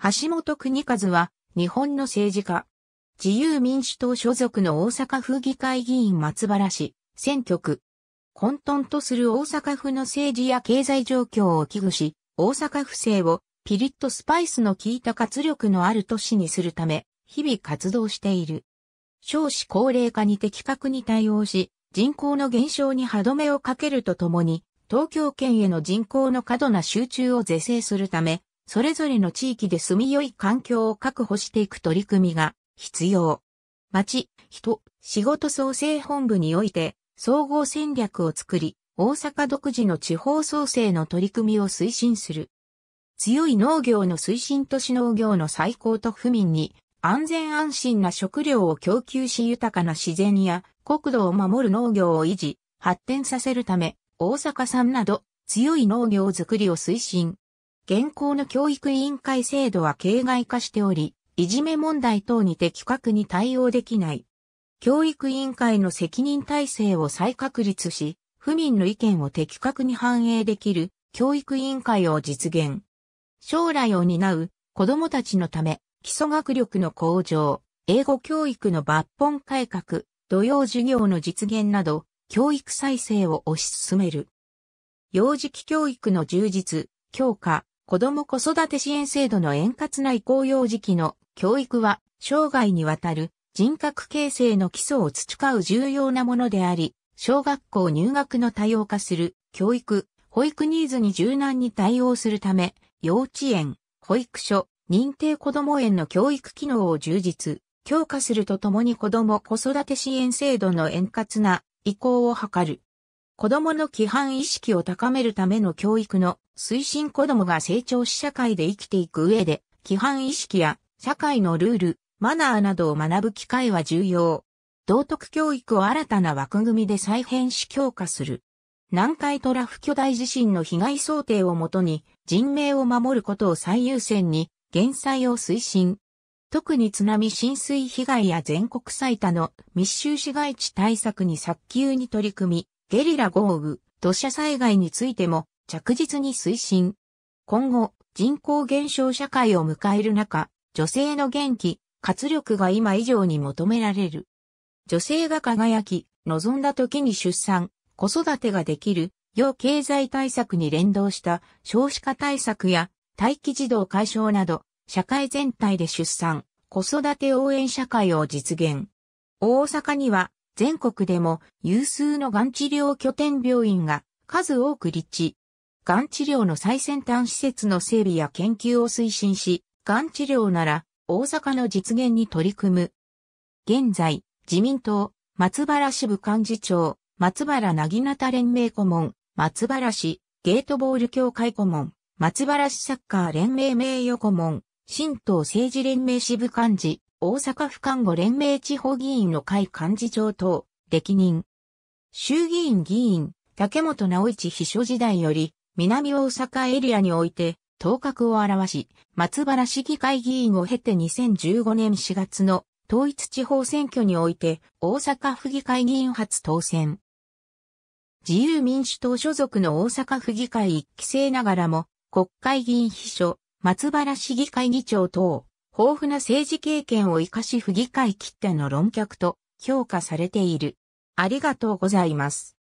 橋本国和は、日本の政治家。自由民主党所属の大阪府議会議員松原氏、選挙区。混沌とする大阪府の政治や経済状況を危惧し、大阪府政をピリッとスパイスの効いた活力のある都市にするため、日々活動している。少子高齢化に的確に対応し、人口の減少に歯止めをかけるとともに、東京圏への人口の過度な集中を是正するため、それぞれの地域で住みよい環境を確保していく取り組みが必要。町、人、仕事創生本部において、総合戦略を作り、大阪独自の地方創生の取り組みを推進する。強い農業の推進都市農業の再興と府民に安全安心な食料を供給し豊かな自然や国土を守る農業を維持、発展させるため、大阪産など強い農業づくりを推進。現行の教育委員会制度は形骸化しており、いじめ問題等に的確に対応できない。教育委員会の責任体制を再確立し、府民の意見を的確に反映できる教育委員会を実現。将来を担う子供たちのため、基礎学力の向上、英語教育の抜本改革、土曜授業の実現など、教育再生を推し進める。幼児期教育の充実、強化、子供子育て支援制度の円滑な移行幼児期の教育は生涯にわたる人格形成の基礎を培う重要なものであり、小学校入学の多様化する教育、保育ニーズに柔軟に対応するため、幼稚園、保育所、認定子ども園の教育機能を充実、強化するとともに子ども子育て支援制度の円滑な移行を図る。子供の規範意識を高めるための教育の推進子供が成長し社会で生きていく上で、規範意識や社会のルール、マナーなどを学ぶ機会は重要。道徳教育を新たな枠組みで再編し強化する。南海トラフ巨大地震の被害想定をもとに人命を守ることを最優先に減災を推進。特に津波浸水被害や全国最多の密集市街地対策に早急に取り組み、ゲリラ豪雨、土砂災害についても着実に推進。今後、人口減少社会を迎える中、女性の元気、活力が今以上に求められる。女性が輝き、望んだ時に出産、子育てができる、要経済対策に連動した少子化対策や待機児童解消など、社会全体で出産、子育て応援社会を実現。大阪には全国でも有数のがん治療拠点病院が数多く立地。がん治療の最先端施設の整備や研究を推進し、がん治療なら大阪の実現に取り組む。現在、自民党、松原支部幹事長、松原なぎなた連盟顧問、松原市、ゲートボール協会顧問、松原市サッカー連盟名誉顧問、新党政治連盟支部幹事、大阪府看護連盟地方議員の会幹事長等、歴任。衆議院議員、竹本直一秘書時代より、南大阪エリアにおいて、頭角を表し、松原市議会議員を経て2015年4月の統一地方選挙において、大阪府議会議員初当選。自由民主党所属の大阪府議会一期生ながらも、国会議員秘書、松原市議会議長等、豊富な政治経験を活かし府議会切手の論客と評価されている。ありがとうございます。